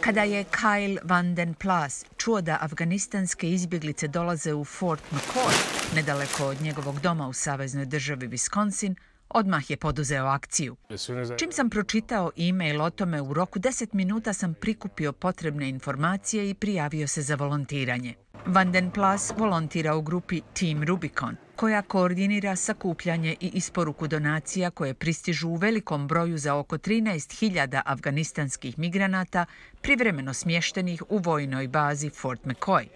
Kada je Kyle Van Den Plas čuo da afganistanske izbjeglice dolaze u Fort McCoy, nedaleko od njegovog doma u saveznoj državi Wisconsin, odmah je poduzeo akciju. Čim sam pročitao e-mail o tome, u roku 10 minuta sam prikupio potrebne informacije i prijavio se za volontiranje. Vanden Plas volontira u grupi Team Rubicon, koja koordinira sakupljanje i isporuku donacija koje pristižu u velikom broju za oko 13.000 afganistanskih migranata privremeno smještenih u vojnoj bazi Fort McCoy.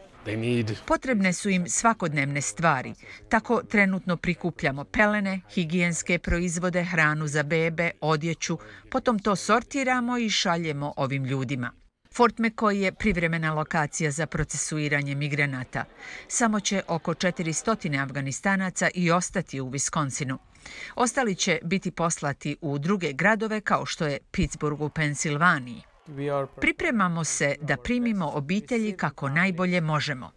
Potrebne su im svakodnevne stvari, tako trenutno prikupljamo pelene, higijenske proizvode, hranu za bebe, odjeću, potom to sortiramo i šaljemo ovim ljudima. Fort McCoy je privremena lokacija za procesuiranje migranata. Samo će oko 400 Afganistanaca i ostati u Viskonsinu. Ostali će biti poslati u druge gradove kao što je Pittsburgh u Pensilvaniji. Pripremamo se da primimo obitelji kako najbolje možemo.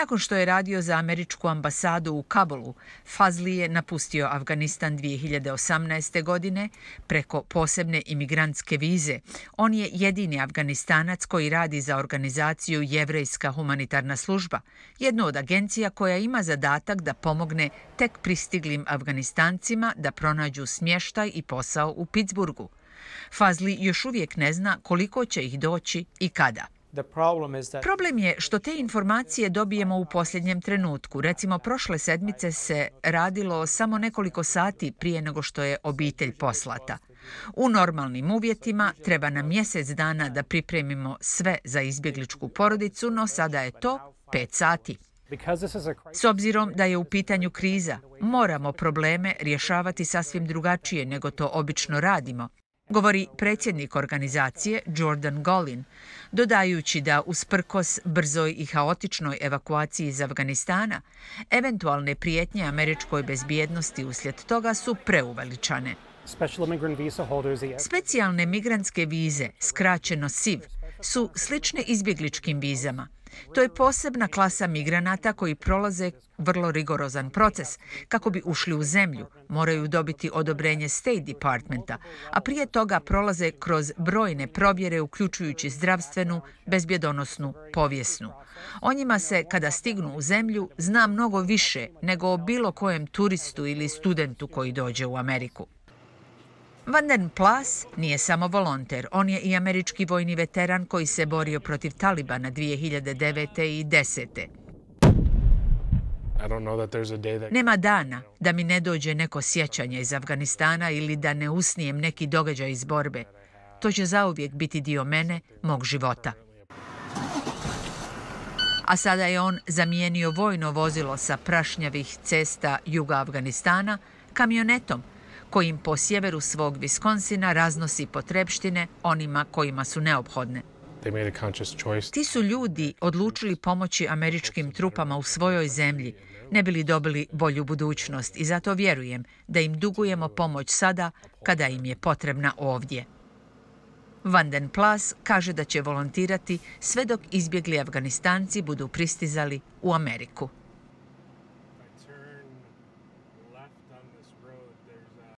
Nakon što je radio za američku ambasadu u Kabulu, Fazli je napustio Afganistan 2018. godine preko posebne imigrantske vize. On je jedini afganistanac koji radi za organizaciju Jevrejska humanitarna služba, jednu od agencija koja ima zadatak da pomogne tek pristiglim afganistancima da pronađu smještaj i posao u Pittsburghu. Fazli još uvijek ne zna koliko će ih doći i kada. Problem je što te informacije dobijemo u posljednjem trenutku. Recimo, prošle sedmice se radilo samo nekoliko sati prije nego što je obitelj poslata. U normalnim uvjetima treba nam mjesec dana da pripremimo sve za izbjegličku porodicu, no sada je to pet sati. S obzirom da je u pitanju kriza, moramo probleme rješavati sasvim drugačije nego to obično radimo govori predsjednik organizacije Jordan Golin, dodajući da usprkos brzoj i haotičnoj evakuaciji iz Afganistana, eventualne prijetnje američkoj bezbjednosti uslijed toga su preuveličane. Specijalne migrantske vize, skraćeno SIV, su slične izbjegličkim vizama. To je posebna klasa migranata koji prolaze vrlo rigorozan proces. Kako bi ušli u zemlju, moraju dobiti odobrenje State Departmenta, a prije toga prolaze kroz brojne probjere, uključujući zdravstvenu, bezbjedonosnu, povijesnu. O njima se, kada stignu u zemlju, zna mnogo više nego o bilo kojem turistu ili studentu koji dođe u Ameriku. Van den Plas nije samo volonter, on je i američki vojni veteran koji se borio protiv Talibana 2009. i 10. Nema dana da mi ne dođe neko sjećanje iz Afganistana ili da ne usnijem neki događaj iz borbe. To će zauvijek biti dio mene, mog života. A sada je on zamijenio vojno vozilo sa prašnjavih cesta juga Afganistana kamionetom, kojim po sjeveru svog Viskonsina raznosi potrebštine onima kojima su neophodne. Ti su ljudi odlučili pomoći američkim trupama u svojoj zemlji, ne bili dobili bolju budućnost i zato vjerujem da im dugujemo pomoć sada kada im je potrebna ovdje. Vanden Plas kaže da će volontirati sve dok izbjegli Afganistanci budu pristizali u Ameriku.